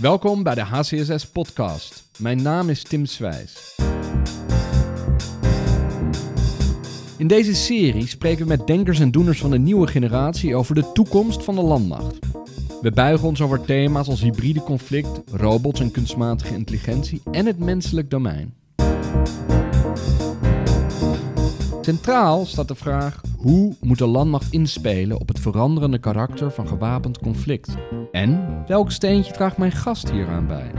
Welkom bij de HCSS Podcast. Mijn naam is Tim Swijs. In deze serie spreken we met denkers en doeners van de nieuwe generatie over de toekomst van de landmacht. We buigen ons over thema's als hybride conflict, robots en kunstmatige intelligentie en het menselijk domein. Centraal staat de vraag: hoe moet de landmacht inspelen op het veranderende karakter van gewapend conflict? En welk steentje draagt mijn gast hieraan bij?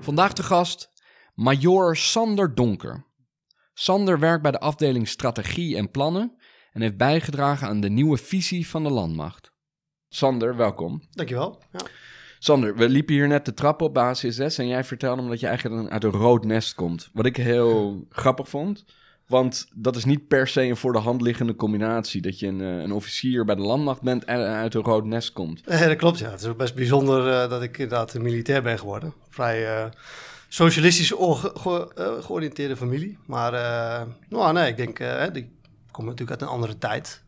Vandaag de gast Major Sander Donker. Sander werkt bij de afdeling Strategie en Plannen en heeft bijgedragen aan de nieuwe visie van de landmacht. Sander, welkom. Dankjewel. Ja. Sander, we liepen hier net de trap op basis 6 en jij vertelde me dat je eigenlijk uit een rood nest komt. Wat ik heel grappig vond, want dat is niet per se een voor de hand liggende combinatie. Dat je een, eh, een officier bij de landmacht bent en uit een rood nest komt. Eh, dat klopt, ja. Het is best bijzonder eh, dat ik inderdaad militair ben geworden. Vrij... socialistisch georiënteerde familie. Maar nou, nee, ik denk, uh, ik kom natuurlijk uit een andere tijd.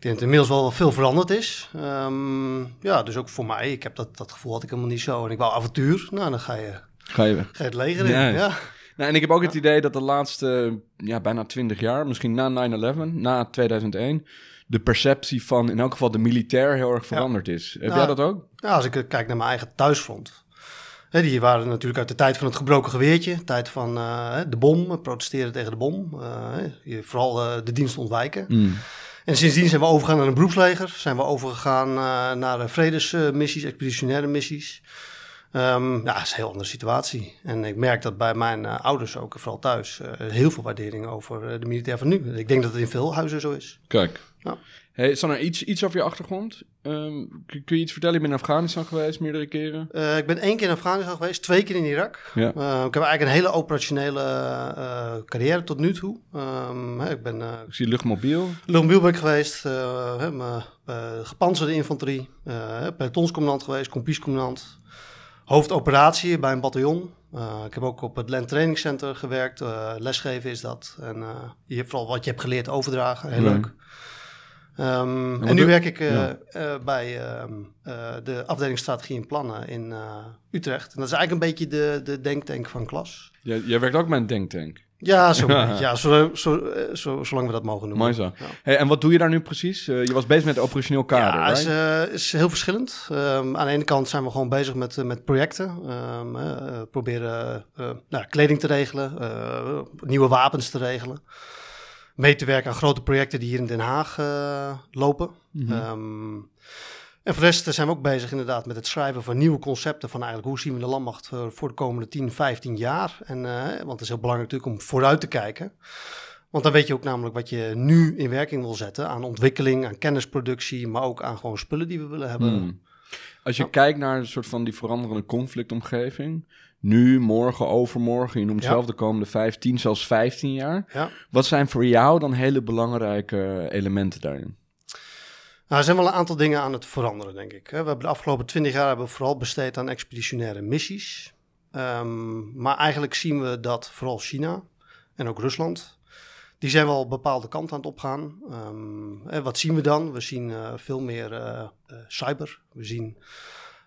Ik denk dat inmiddels wel veel veranderd is. Ehm, ja, dus ook voor mij, ik heb dat, dat gevoel had ik helemaal niet zo. En ik wou avontuur, nou dan ga je, ga je, Ga je het leger in. Ja. Nou, en ik heb ook het idee dat de laatste ja, bijna 20 jaar, misschien na 9-11, na 2001, de perceptie van in elk geval de militair heel erg veranderd is. Heb nou, jij dat ook? Ja, als ik kijk naar mijn eigen thuisfront. Hè, die waren natuurlijk uit de tijd van het gebroken geweertje, tijd van eh, de bom, protesteren tegen de bom, eh, vooral eh, de dienst ontwijken. Mm. En sindsdien zijn we overgegaan naar een beroepsleger. Zijn we overgegaan eh, naar vredesmissies, expeditionaire missies. Ehm, ja, dat is een heel andere situatie. En ik merk dat bij mijn eh, ouders ook, vooral thuis, eh, heel veel waardering over de militair van nu. Ik denk dat het in veel huizen zo is. Kijk, ja. Hey, iets, iets over je achtergrond. Ehm, kun je iets vertellen? Je bent in Afghanistan geweest meerdere keren. Eh, ik ben één keer in Afghanistan geweest, twee keer in Irak. Eh, ik heb eigenlijk een hele operationele eh, carrière tot nu toe. Ehm, ik, ben, ik zie luchtmobiel. Luchtmobiel ben ik geweest, gepanzerde infanterie, pelotonscommandant geweest, kompiescommandant. Hoofdoperatie bij een bataljon. ik heb ook op het Land Training Center gewerkt. lesgeven is dat. En je hebt vooral wat je hebt geleerd overdragen. Heel leuk. Ehm, en nu werk ik eh, eh, bij ehm, eh, de afdeling strategie en plannen in Utrecht. En dat is eigenlijk een beetje de, de denktank van Klas. Jij, werkt ook met een denktank? Ja, zo, ja zo, zo, zo, zolang we dat mogen noemen. Mooi zo. Hey, en wat doe je daar nu precies? je was bezig met het operationeel kader, Ja, het is, heel verschillend. Ehm, aan de ene kant zijn we gewoon bezig met, met projecten. proberen nou, kleding te regelen, nieuwe wapens te regelen mee te werken aan grote projecten die hier in Den Haag eh, lopen. Mhm. Ehm, en voor de rest eh, zijn we ook bezig inderdaad met het schrijven van nieuwe concepten. Van eigenlijk hoe zien we de landmacht eh, voor de komende 10, 15 jaar. En, want het is heel belangrijk natuurlijk om vooruit te kijken. Want dan weet je ook namelijk wat je nu in werking wil zetten. Aan ontwikkeling, aan kennisproductie, maar ook aan gewoon spullen die we willen hebben. Mhm. Als je kijkt naar een soort van die veranderende conflictomgeving nu, morgen, overmorgen, je noemt zelf de komende 15, zelfs 15 jaar. Wat zijn voor jou dan hele belangrijke elementen daarin? Nou, er zijn wel een aantal dingen aan het veranderen, denk ik. We hebben de afgelopen 20 jaar hebben we vooral besteed aan expeditionaire missies. Ehm, maar eigenlijk zien we dat vooral China en ook Rusland. Die zijn wel een bepaalde kant aan het opgaan. Ehm, wat zien we dan? We zien eh, veel meer eh, eh, cyber. We zien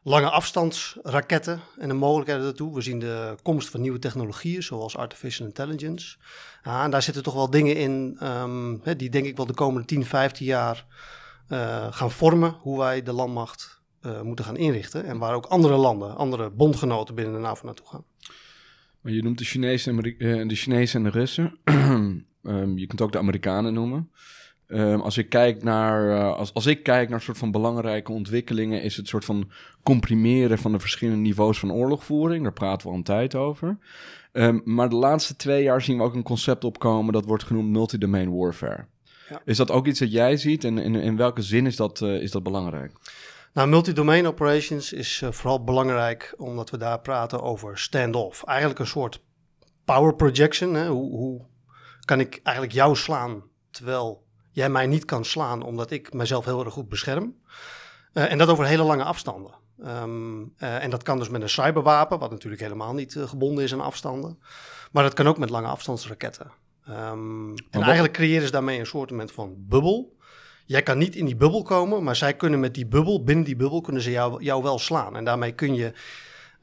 lange afstandsraketten en de mogelijkheden daartoe. We zien de komst van nieuwe technologieën, zoals artificial intelligence. en daar zitten toch wel dingen in ehm, die denk ik wel de komende 10, 15 jaar eh, gaan vormen hoe wij de landmacht eh, moeten gaan inrichten. En waar ook andere landen, andere bondgenoten binnen de NAVO naartoe gaan. je noemt de Chinezen en, eh, de Chinezen en de Russen. Ehm, je kunt ook de Amerikanen noemen. Ehm, als, ik kijk naar, uh, als, als ik kijk naar soort van belangrijke ontwikkelingen, is het soort van comprimeren van de verschillende niveaus van oorlogvoering. Daar praten we al een tijd over. Ehm, maar de laatste twee jaar zien we ook een concept opkomen dat wordt genoemd multidomain warfare. Ja. Is dat ook iets dat jij ziet en in, in welke zin is dat, eh, is dat belangrijk? Nou, multidomain operations is eh, vooral belangrijk omdat we daar praten over standoff. Eigenlijk een soort power projection. Hè? Hoe, hoe kan ik eigenlijk jou slaan terwijl jij mij niet kan slaan omdat ik mezelf heel erg goed bescherm. Uh, en dat over hele lange afstanden. Um, uh, en dat kan dus met een cyberwapen, wat natuurlijk helemaal niet eh, gebonden is aan afstanden. Maar dat kan ook met lange afstandsraketten. Um, en eigenlijk creëren ze daarmee een soort van bubbel. Jij kan niet in die bubbel komen, maar zij kunnen met die bubbel, binnen die bubbel, kunnen ze jou, jou wel slaan. En daarmee kun je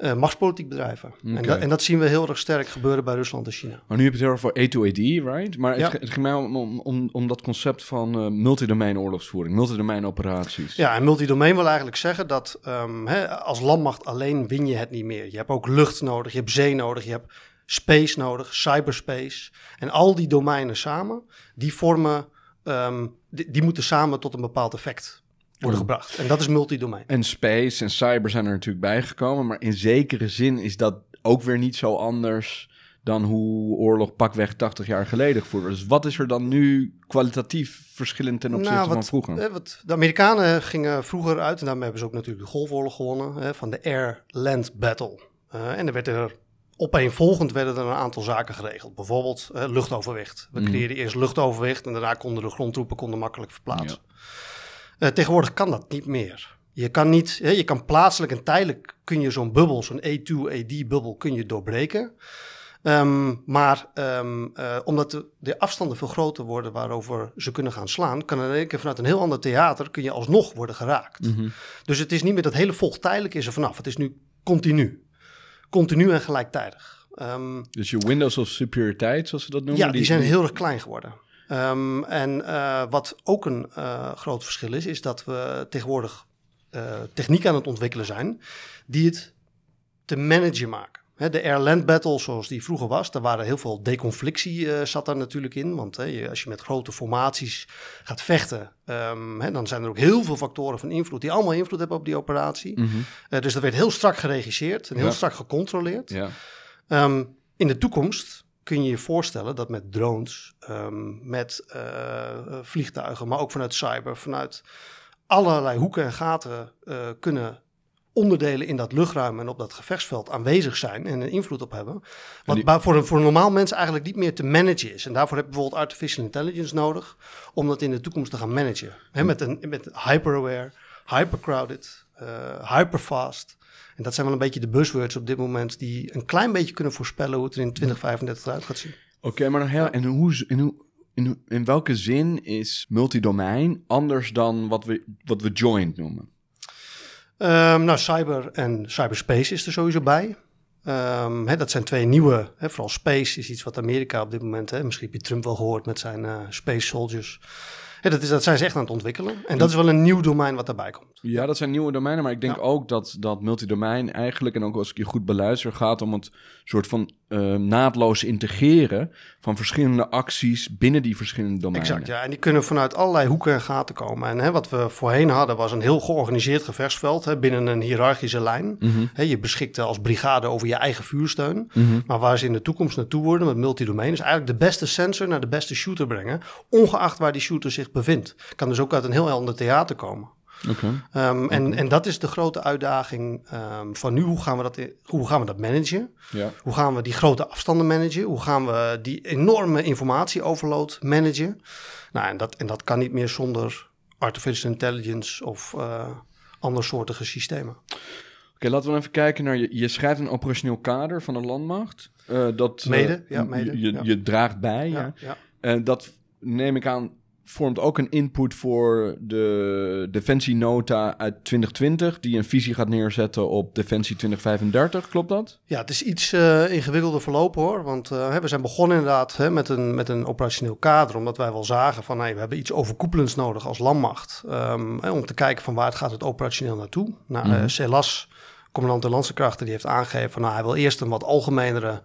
eh, machtspolitiek bedrijven. En, dat, en, dat, zien we heel erg sterk gebeuren bij Rusland en China. Maar nu heb je het heel erg A2AD, right? Maar het, het, ging mij om, om, om dat concept van uh, multidomein oorlogsvoering, multidomein operaties. Ja, en multidomein wil eigenlijk zeggen dat um, hè, als landmacht alleen win je het niet meer. Je hebt ook lucht nodig, je hebt zee nodig, je hebt space nodig, cyberspace. En al die domeinen samen, die vormen, ehm, die, die moeten samen tot een bepaald effect worden gebracht. En dat is multidomein. En space en cyber zijn er natuurlijk bijgekomen. Maar in zekere zin is dat ook weer niet zo anders dan hoe oorlog pakweg 80 jaar geleden gevoerd Dus wat is er dan nu kwalitatief verschillend ten opzichte nou, van vroeger? wat, de Amerikanen gingen vroeger uit, en daarmee hebben ze ook natuurlijk de Golfoorlog gewonnen, van de Air-Land Battle. Eh, en er werd er opeenvolgend werden er een aantal zaken geregeld. Bijvoorbeeld eh, luchtoverwicht. We mm. creëerden eerst luchtoverwicht en daarna konden de grondtroepen konden makkelijk verplaatsen. Ja. Eh, tegenwoordig kan dat niet meer. Je kan niet, je kan plaatselijk en tijdelijk kun je zo'n bubbel, zo'n E2, ad bubbel kun je doorbreken. Ehm, maar ehm, eh, omdat de, afstanden veel groter worden waarover ze kunnen gaan slaan, kan in één keer vanuit een heel ander theater kun je alsnog worden geraakt. Mhm. Dus het is niet meer dat hele volg tijdelijk is er vanaf. Het is nu continu. Continu en gelijktijdig. Ehm, dus je windows of superioriteit, zoals ze dat noemen? Ja, die zijn heel erg klein geworden. Ehm, en eh, wat ook een eh, groot verschil is, is dat we tegenwoordig uh, techniek aan het ontwikkelen zijn die het te managen maken. de air battle zoals die vroeger was, daar waren heel veel deconflictie zat daar natuurlijk in. Want als je met grote formaties gaat vechten, ehm, dan zijn er ook heel veel factoren van invloed die allemaal invloed hebben op die operatie. Mhm. dus dat werd heel strak geregisseerd en heel strak gecontroleerd. Ja. Ehm, in de toekomst kun je je voorstellen dat met drones, ehm, met eh, vliegtuigen, maar ook vanuit cyber, vanuit allerlei hoeken en gaten eh, kunnen onderdelen in dat luchtruim en op dat gevechtsveld aanwezig zijn en een invloed op hebben. Wat die... voor, een, voor normaal mens eigenlijk niet meer te managen is. En daarvoor heb je bijvoorbeeld artificial intelligence nodig om dat in de toekomst te gaan managen. He, met, een, met hyperaware, hypercrowded eh, hyperfast. En dat zijn wel een beetje de buzzwords op dit moment die een klein beetje kunnen voorspellen hoe het er in 2035 eruit gaat zien. Oké, maar heel, en hoe, in, in, in welke zin is multidomein anders dan wat we, wat we joint noemen? Um, nou, cyber en cyberspace is er sowieso bij. Um, dat zijn twee nieuwe. Hè, vooral space is iets wat Amerika op dit moment. Hè, misschien heb je Trump wel gehoord met zijn eh, space soldiers. Ja, dat, is, dat zijn ze echt aan het ontwikkelen. En dat is wel een nieuw domein wat daarbij komt. Ja, dat zijn nieuwe domeinen. Maar ik denk ook dat, dat multidomein eigenlijk, en ook als ik je goed beluister, gaat om het soort van ehm, naadloos integreren van verschillende acties binnen die verschillende domeinen. Exact, ja. En die kunnen vanuit allerlei hoeken en gaten komen. En hè, wat we voorheen hadden was een heel georganiseerd gevechtsveld hè, binnen een hiërarchische lijn. Mhm. hè, je beschikte als brigade over je eigen vuursteun. Mhm. Maar waar ze in de toekomst naartoe worden met multidomein is eigenlijk de beste sensor naar de beste shooter brengen. Ongeacht waar die shooter zich zich bevindt. Kan dus ook uit een heel ander theater komen. Ehm, en, en dat is de grote uitdaging ehm, van nu. Hoe gaan we dat, hoe gaan we dat managen? Ja. Hoe gaan we die grote afstanden managen? Hoe gaan we die enorme informatieoverload managen? Nou, en dat, en dat kan niet meer zonder artificial intelligence of uh, eh, andersoortige systemen. Oké, laten we even kijken naar je. Je schrijft een operationeel kader van de landmacht. Eh, dat, mede, eh, Je, draagt bij. Ja, dat neem ik aan vormt ook een input voor de defensienota uit 2020, die een visie gaat neerzetten op defensie 2035. Klopt dat? Ja, het is iets eh, ingewikkelder verlopen hoor. Want eh, we zijn begonnen inderdaad hè, met, een, met een operationeel kader, omdat wij wel zagen van hey, we hebben iets overkoepelends nodig als landmacht. Ehm, om te kijken van waar gaat het operationeel naartoe. Nou, CELAS, mhm. eh, commandant de landsekrachten Krachten, die heeft aangegeven van nou, hij wil eerst een wat algemenere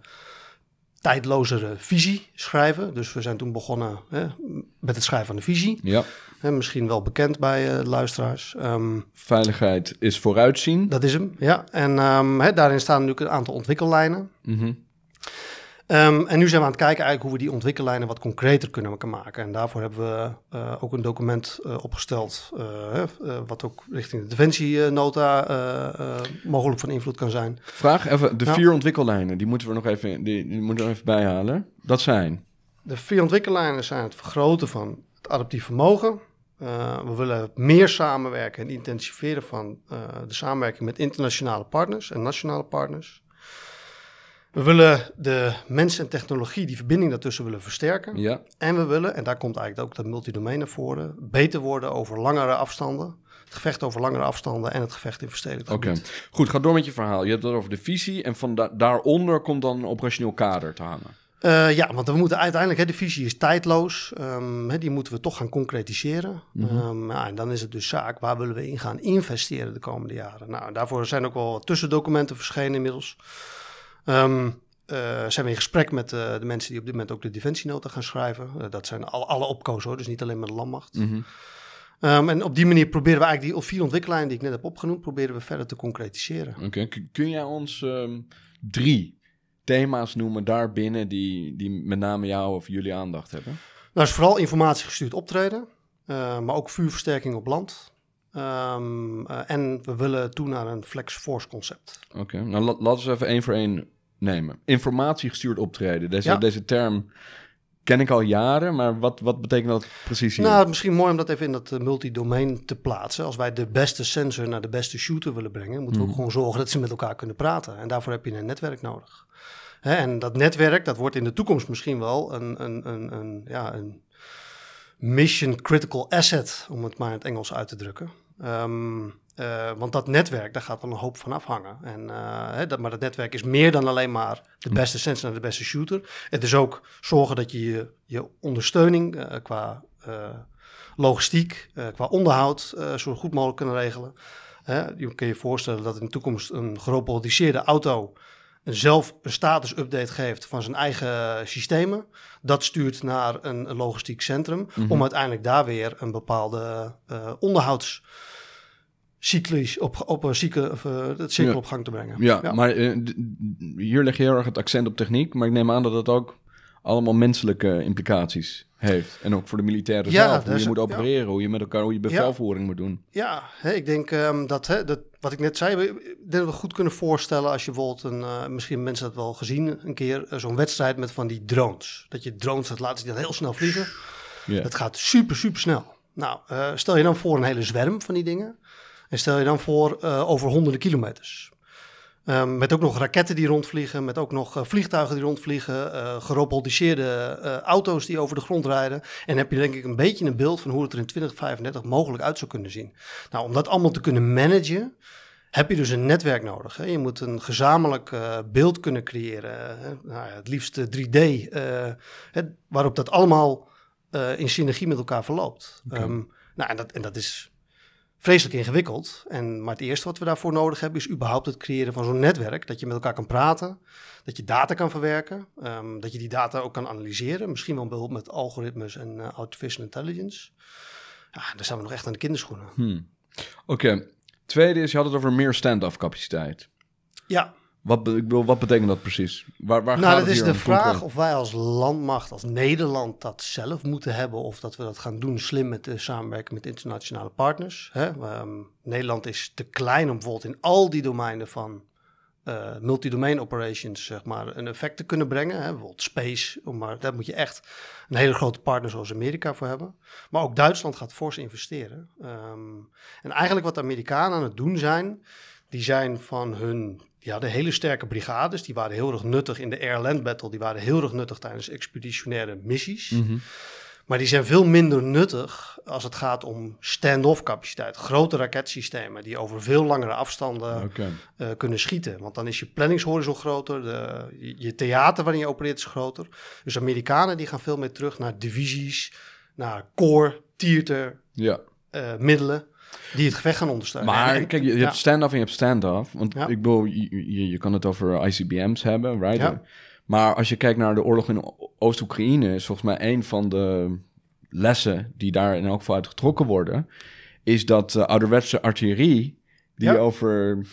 tijdlozere visie schrijven. Dus we zijn toen begonnen hè, met het schrijven van de visie. Ja. Hè, misschien wel bekend bij eh, luisteraars. Ehm, Veiligheid is vooruitzien. Dat is hem, ja. En ehm, hè, daarin staan natuurlijk een aantal ontwikkellijnen. Mhm. Ehm, en nu zijn we aan het kijken eigenlijk hoe we die ontwikkellijnen wat concreter kunnen maken. En daarvoor hebben we eh, ook een document eh, opgesteld, eh, wat ook richting de defensienota mogelijk van invloed kan zijn. Vraag even, de nou. vier ontwikkellijnen, die moeten we nog even, die, moeten we even bijhalen. Dat zijn? De vier ontwikkellijnen zijn het vergroten van het adaptief vermogen, we willen meer samenwerken en intensiveren van de samenwerking met internationale partners en nationale partners. We willen de mensen en technologie, die verbinding daartussen willen versterken. Ja. En we willen, en daar komt eigenlijk ook dat multidomein naar voren, beter worden over langere afstanden. Het gevecht over langere afstanden en het gevecht in verstedelijk Oké, goed, ga door met je verhaal. Je hebt het over de visie en van da daaronder komt dan een operationeel kader te hangen. Eh, ja, want we moeten uiteindelijk, hè, de visie is tijdloos, ehm, hè, die moeten we toch gaan concretiseren. Mm en dan is het dus zaak, waar willen we in gaan investeren de komende jaren? Nou, daarvoor zijn ook al tussendocumenten verschenen inmiddels. Um, zijn we in gesprek met eh, de mensen die op dit moment ook de defensienota gaan schrijven. Eh, dat zijn al alle opkozen, hoor, dus niet alleen maar de landmacht. Mhm. Ehm, en op die manier proberen we eigenlijk die vier ontwikkelingen die ik net heb opgenoemd, proberen we verder te concretiseren. Oké, kun jij ons ehm, drie thema's noemen daarbinnen die, die met name jou of jullie aandacht hebben? Nou, is vooral informatiegestuurd optreden, maar ook vuurversterking op land. en we willen toe naar een flex force concept. Oké, nou laten we even één voor één nemen. gestuurd optreden. Deze, deze term ken ik al jaren, maar wat, wat betekent dat precies Nou, misschien mooi om dat even in dat uh, multidomein te plaatsen. Als wij de beste sensor naar de beste shooter willen brengen, moeten we ook mhm. gewoon zorgen dat ze met elkaar kunnen praten. En daarvoor heb je een netwerk nodig. Hè? en dat netwerk, dat wordt in de toekomst misschien wel een, een, een, een, ja, een mission critical asset, om het maar in het Engels uit te drukken. Ehm, eh, want dat netwerk, daar gaat wel een hoop van afhangen. En, eh, hè, dat, maar dat netwerk is meer dan alleen maar de beste sensor en de beste shooter. Het is ook zorgen dat je je, je ondersteuning eh, qua logistiek, qua onderhoud zo goed mogelijk kunnen regelen. je kan je voorstellen dat in de toekomst een gerobotiseerde auto zelf een status-update geeft van zijn eigen systemen. Dat stuurt naar een, logistiek centrum mhm. om uiteindelijk daar weer een bepaalde onderhouds cyclisch op, op cycle, of, eh, het op gang te brengen. Ja, maar eh, hier leg je heel erg het accent op techniek, maar ik neem aan dat dat ook allemaal menselijke implicaties heeft. En ook voor de militairen zelf, hoe dus je moet opereren, hoe je met elkaar, hoe je bevelvoering moet doen. Ja, hè, ik denk ehm, dat, hè, dat, wat ik net zei, ik denk dat we goed kunnen voorstellen als je wilt, een, uh, misschien mensen dat wel gezien, een keer zo'n wedstrijd met van die drones. Dat je drones laat laten dat heel snel vliegen. Het gaat super, super snel. Nou, stel je dan voor een hele zwerm van die dingen. En stel je dan voor eh, over honderden kilometers. Ehm, met ook nog raketten die rondvliegen, met ook nog eh, vliegtuigen die rondvliegen, uh, gerobotiseerde auto's die over de grond rijden. En heb je denk ik een beetje een beeld van hoe het er in 2035 mogelijk uit zou kunnen zien. Nou, om dat allemaal te kunnen managen, heb je dus een netwerk nodig. Hè? Je moet een gezamenlijk beeld kunnen creëren, hè? Nou, ja, het liefst 3D, hè, waarop dat allemaal in synergie met elkaar verloopt. Ehm, nou, en dat, en dat is vreselijk ingewikkeld. En, maar het eerste wat we daarvoor nodig hebben is überhaupt het creëren van zo'n netwerk. Dat je met elkaar kan praten, dat je data kan verwerken, um, dat je die data ook kan analyseren. Misschien wel behulp met algoritmes en eh, artificial intelligence. Ja, daar zijn we nog echt aan de kinderschoenen. Hmm. Oké, tweede is, je had het over meer stand capaciteit. Ja. Wat, wat betekent dat precies? Waar, waar nou, dat is de vraag of wij als landmacht, als Nederland, dat zelf moeten hebben. Of dat we dat gaan doen slim met de samenwerking met internationale partners. Hè? Ehm, Nederland is te klein om bijvoorbeeld in al die domeinen van uh, eh, multidomain operations zeg maar, een effect te kunnen brengen. Hè? Bijvoorbeeld space, maar daar moet je echt een hele grote partner zoals Amerika voor hebben. Maar ook Duitsland gaat fors investeren. Ehm, en eigenlijk wat de Amerikanen aan het doen zijn, die zijn van hun ja hadden hele sterke brigades. Die waren heel erg nuttig in de Air-Land Battle. Die waren heel erg nuttig tijdens expeditionaire missies. Mhm. Maar die zijn veel minder nuttig als het gaat om stand-off capaciteit. Grote raketsystemen die over veel langere afstanden eh, kunnen schieten. Want dan is je planningshorizon groter, de, je theater waarin je opereert is groter. Dus Amerikanen die gaan veel meer terug naar divisies, naar core, tierter, ja. Eh, middelen die het gevecht gaan ondersteunen. Maar kijk, je, hebt stand-off en je hebt stand-off. Want ik bedoel, je, je, kan het over ICBM's hebben, right? Maar als je kijkt naar de oorlog in Oost-Oekraïne, is volgens mij een van de lessen die daar in elk geval uit getrokken worden, is dat eh, ouderwetse artillerie, die over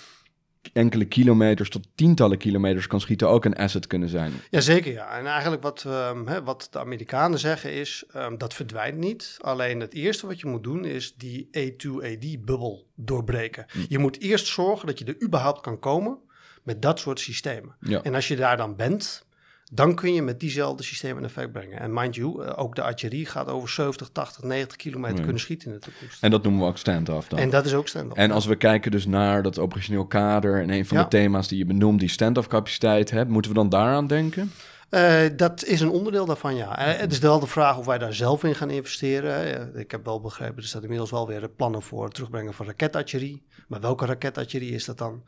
enkele kilometers tot tientallen kilometers kan schieten, ook een asset kunnen zijn. Jazeker, ja. En eigenlijk wat, ehm, wat de Amerikanen zeggen is, ehm, dat verdwijnt niet. Alleen het eerste wat je moet doen is die A2AD-bubbel doorbreken. Hm. Je moet eerst zorgen dat je er überhaupt kan komen met dat soort systemen. En als je daar dan bent, dan kun je met diezelfde systeem een effect brengen. En mind you, eh, ook de archerie gaat over 70, 80, 90 kilometer kunnen schieten in de toekomst. En dat noemen we ook stand-off dan. En dat is ook stand-off. En als we kijken dus naar dat operationeel kader en een van de thema's die je benoemt, die stand-off capaciteit hebt, moeten we dan daaraan denken? Eh, dat is een onderdeel daarvan, ja. Eh, het is wel de vraag of wij daar zelf in gaan investeren. ik heb wel begrepen, er inmiddels wel weer plannen voor het terugbrengen van raketartillerie. Maar welke raketartillerie is dat dan?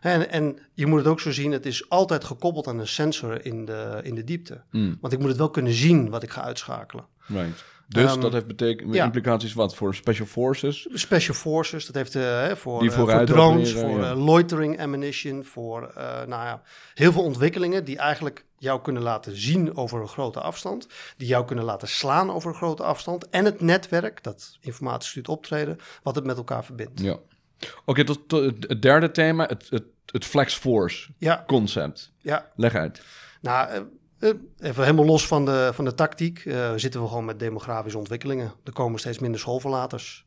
En, en je moet het ook zo zien, het is altijd gekoppeld aan een sensor in de, in de diepte. Hmm. Want ik moet het wel kunnen zien wat ik ga uitschakelen. Dus ehm, dat heeft betekent implicaties wat voor special forces? Special forces, dat heeft eh, voor, eh, drones, voor eh, loitering ammunition, voor nou ja, heel veel ontwikkelingen die eigenlijk jou kunnen laten zien over een grote afstand, die jou kunnen laten slaan over een grote afstand en het netwerk dat informatie stuurt optreden, wat het met elkaar verbindt. Ja. Oké, tot, het derde thema, het, het, het flex force concept. Ja. Leg uit. Nou, eh, eh, even helemaal los van de, van de tactiek eh, zitten we gewoon met demografische ontwikkelingen. Er komen steeds minder schoolverlaters.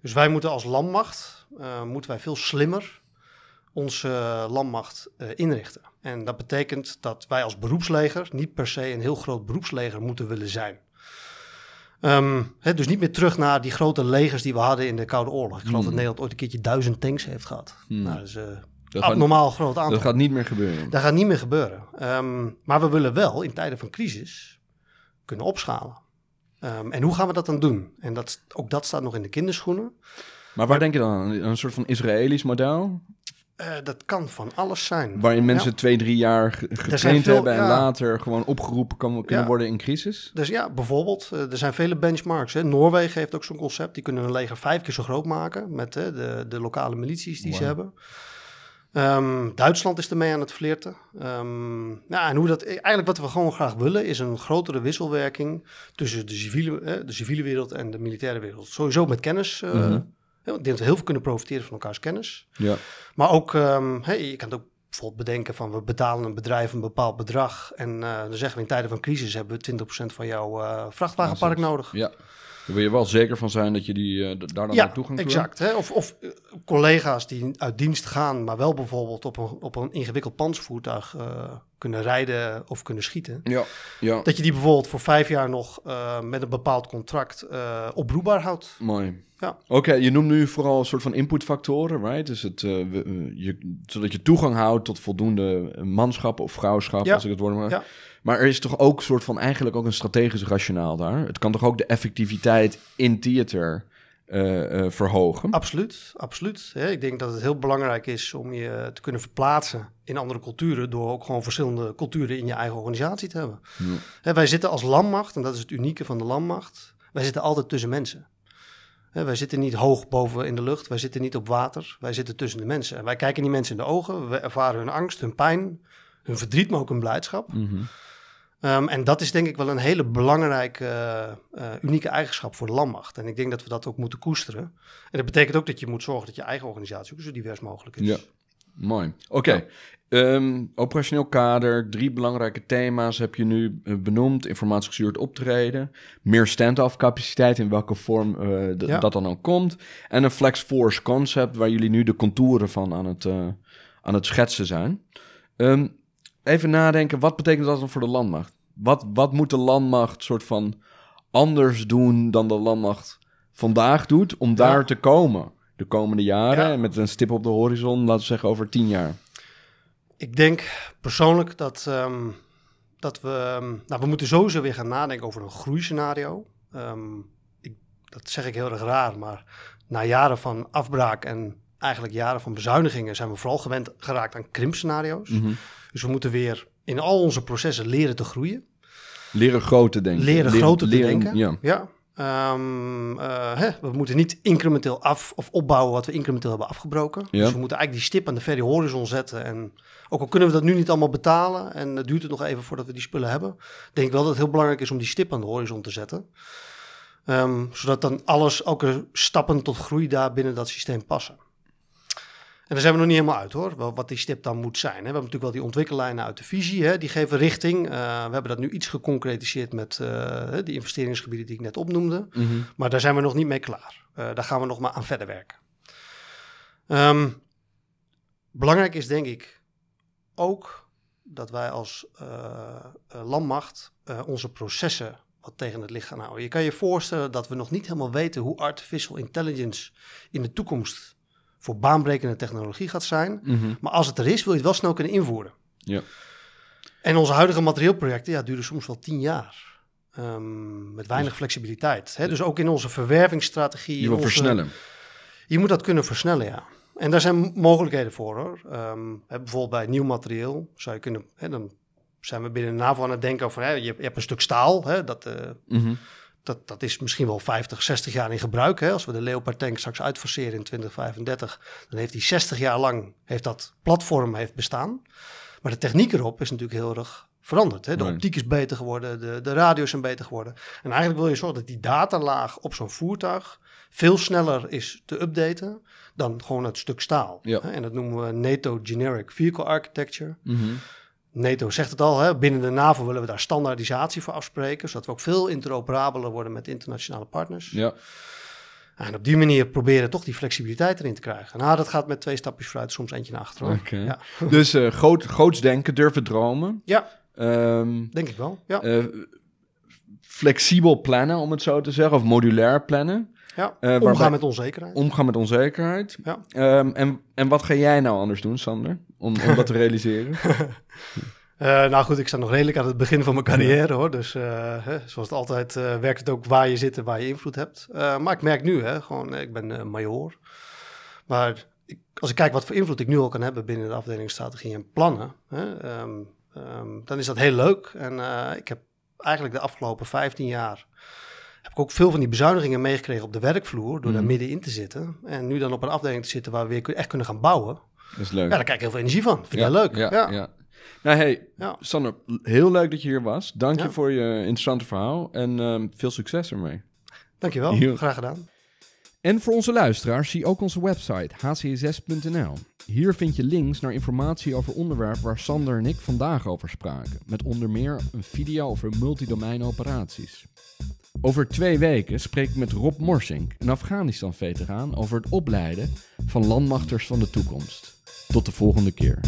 Dus wij moeten als landmacht, moeten wij veel slimmer onze landmacht inrichten. En dat betekent dat wij als beroepsleger niet per se een heel groot beroepsleger moeten willen zijn. Um, ehm, he, dus niet meer terug naar die grote legers die we hadden in de Koude Oorlog. Ik geloof hmm. dat Nederland ooit een keertje duizend tanks heeft gehad. Hmm. Nou, is eh, abnormaal groot aantal. Dat gaat niet meer gebeuren. Dat gaat niet meer gebeuren. Ehm, maar we willen wel in tijden van crisis kunnen opschalen. Ehm, en hoe gaan we dat dan doen? En dat, ook dat staat nog in de kinderschoenen. Maar waar denk je dan aan? Een soort van Israëlisch model? Eh, dat kan van alles zijn. Waarin mensen twee, drie jaar getraind hebben en later gewoon opgeroepen kunnen worden in crisis. Dus ja, bijvoorbeeld, eh, er zijn vele benchmarks. Hè. Noorwegen heeft ook zo'n concept. Die kunnen een leger vijf keer zo groot maken met de, de lokale milities die ze hebben. Ehm, Duitsland is ermee aan het flirten. Ehm, ja, en hoe dat, e, eigenlijk wat we gewoon graag willen is een grotere wisselwerking tussen de civiele, de civiele wereld en de militaire wereld. Sowieso met kennis. Eh, mhm. Ik denk heel veel kunnen profiteren van elkaars kennis. Ja. Maar ook, hey, ehm, je kan het ook bijvoorbeeld bedenken van we betalen een bedrijf een bepaald bedrag. En eh, dan zeggen we in tijden van crisis hebben we 20% van jouw eh, vrachtwagenpark nodig. Ja. Daar wil je wel zeker van zijn dat je die, eh, daar dan ja, exact. Hè? Of, of collega's die uit dienst gaan, maar wel bijvoorbeeld op een, op een ingewikkeld pantsvoertuig kunnen rijden of kunnen schieten. Ja, ja. Dat je die bijvoorbeeld voor vijf jaar nog eh, met een bepaald contract uh, oproepbaar houdt. Mooi. Ja. Oké, je noemt nu vooral een soort van inputfactoren, right? Dus het, eh, je, zodat je toegang houdt tot voldoende manschappen of vrouwschap, ja. als ik het woord maar. Ja. Maar er is toch ook soort van eigenlijk ook een strategisch rationaal daar. Het kan toch ook de effectiviteit in theater eh, eh, verhogen. Absoluut, absoluut. ik denk dat het heel belangrijk is om je te kunnen verplaatsen in andere culturen door ook gewoon verschillende culturen in je eigen organisatie te hebben. Ja. wij zitten als landmacht, en dat is het unieke van de landmacht, wij zitten altijd tussen mensen. wij zitten niet hoog boven in de lucht, wij zitten niet op water, wij zitten tussen de mensen. wij kijken die mensen in de ogen, we ervaren hun angst, hun pijn, hun verdriet, maar ook hun blijdschap. Mhm. Ehm, en dat is denk ik wel een hele belangrijke, eh, eh, unieke eigenschap voor de landmacht. En ik denk dat we dat ook moeten koesteren. En dat betekent ook dat je moet zorgen dat je eigen organisatie ook zo divers mogelijk is. Ja, mooi. Oké. Ehm, operationeel kader, drie belangrijke thema's heb je nu eh, benoemd. Informatiegestuurd optreden, meer stand-off capaciteit in welke vorm dat dan ook komt. En een flex force concept waar jullie nu de contouren van aan het, aan het schetsen zijn. Um, even nadenken, wat betekent dat dan voor de landmacht? Wat, wat moet de landmacht soort van anders doen dan de landmacht vandaag doet om daar te komen? De komende jaren, met een stip op de horizon, laten we zeggen over tien jaar. Ik denk persoonlijk dat, ehm, dat we... Ehm, nou, we moeten sowieso weer gaan nadenken over een groeiscenario. Um, ik, dat zeg ik heel erg raar, maar na jaren van afbraak en eigenlijk jaren van bezuinigingen zijn we vooral gewend geraakt aan krimpscenario's. Mhm. Dus we moeten weer in al onze processen leren te groeien. Leren groot te denken. Leren, leren groter te denken. Ja. ja. Ehm, eh, we moeten niet incrementeel af of opbouwen wat we incrementeel hebben afgebroken. Dus we moeten eigenlijk die stip aan de verre horizon zetten. En ook al kunnen we dat nu niet allemaal betalen en het duurt het nog even voordat we die spullen hebben, denk ik wel dat het heel belangrijk is om die stip aan de horizon te zetten. Ehm, zodat dan alles, elke stappen tot groei daar binnen dat systeem passen. En daar zijn we nog niet helemaal uit hoor, wat die stip dan moet zijn. We hebben natuurlijk wel die ontwikkellijnen uit de visie, hè, die geven richting. Eh, we hebben dat nu iets geconcretiseerd met uh, die investeringsgebieden die ik net opnoemde. Mhm. Maar daar zijn we nog niet mee klaar. Eh, daar gaan we nog maar aan verder werken. Ehm, belangrijk is denk ik ook dat wij als landmacht onze processen wat tegen het licht gaan houden. Je kan je voorstellen dat we nog niet helemaal weten hoe artificial intelligence in de toekomst voor baanbrekende technologie gaat zijn. Mhm. Maar als het er is, wil je het wel snel kunnen invoeren. Ja. En onze huidige materieelprojecten ja, duren soms wel tien jaar. Ehm, met weinig dus- flexibiliteit. Hè? Dus ook in onze verwervingsstrategie. Je versnellen. Je moet dat kunnen versnellen, ja. En daar zijn mogelijkheden voor hoor. Um, bijvoorbeeld bij nieuw materieel zou je kunnen. Hè, dan zijn we binnen de NAVO aan het denken over. Hè, je, je, hebt een stuk staal. Hè, dat, eh, mhm dat, dat is misschien wel 50, 60 jaar in gebruik. Hè? Als we de Leopard tank straks uitforceren in 2035, dan heeft die 60 jaar lang heeft dat platform heeft bestaan. Maar de techniek erop is natuurlijk heel erg veranderd. Hè? De optiek is beter geworden, de, de radio's zijn beter geworden. En eigenlijk wil je zorgen dat die datalaag op zo'n voertuig veel sneller is te updaten dan gewoon het stuk staal. Ja. Hè? En dat noemen we NATO Generic Vehicle Architecture. Mhm. NATO zegt het al, hè, binnen de NAVO willen we daar standaardisatie voor afspreken, zodat we ook veel interoperabeler worden met internationale partners. Ja. En op die manier proberen toch die flexibiliteit erin te krijgen. Nou, dat gaat met twee stapjes vooruit, soms eentje naar achteren. Ja. Dus uh, groot, groots denken, durven dromen. Ja, ehm, denk ik wel. Ja. Eh, flexibel plannen, om het zo te zeggen, of modulair plannen. Ja, eh, omgaan met onzekerheid. Omgaan met onzekerheid. Ja. Ehm, en, en wat ga jij nou anders doen, Sander, om, om dat te realiseren? Eh, nou goed, ik sta nog redelijk aan het begin van mijn carrière hoor. Dus eh, hè, zoals het altijd werkt het ook waar je zit en waar je invloed hebt. maar ik merk nu, hè, gewoon, ik ben major. Maar ik, als ik kijk wat voor invloed ik nu al kan hebben binnen de afdeling strategie en plannen, hè, ehm, ehm, dan is dat heel leuk. En ik heb eigenlijk de afgelopen 15 jaar heb ik ook veel van die bezuinigingen meegekregen op de werkvloer. Door mm. daar mhm. middenin te zitten. En nu dan op een afdeling te zitten waar we weer echt kunnen gaan bouwen. Dat is leuk. Ja, daar krijg ik heel veel energie van. Vind ik ja, leuk. Ja, ja. Nou, hey, Sander, heel leuk dat je hier was. Dank je voor je interessante verhaal en ehm, veel succes ermee. Dankjewel, wel. graag gedaan. En voor onze luisteraars zie ook onze website hcs6.nl. Hier vind je links naar informatie over onderwerpen waar Sander en ik vandaag over spraken, met onder meer een video over multidomein operaties. Over twee weken spreek ik met Rob Morsink, een Afghanistan-veteraan, over het opleiden van landmachters van de toekomst. Tot de volgende keer.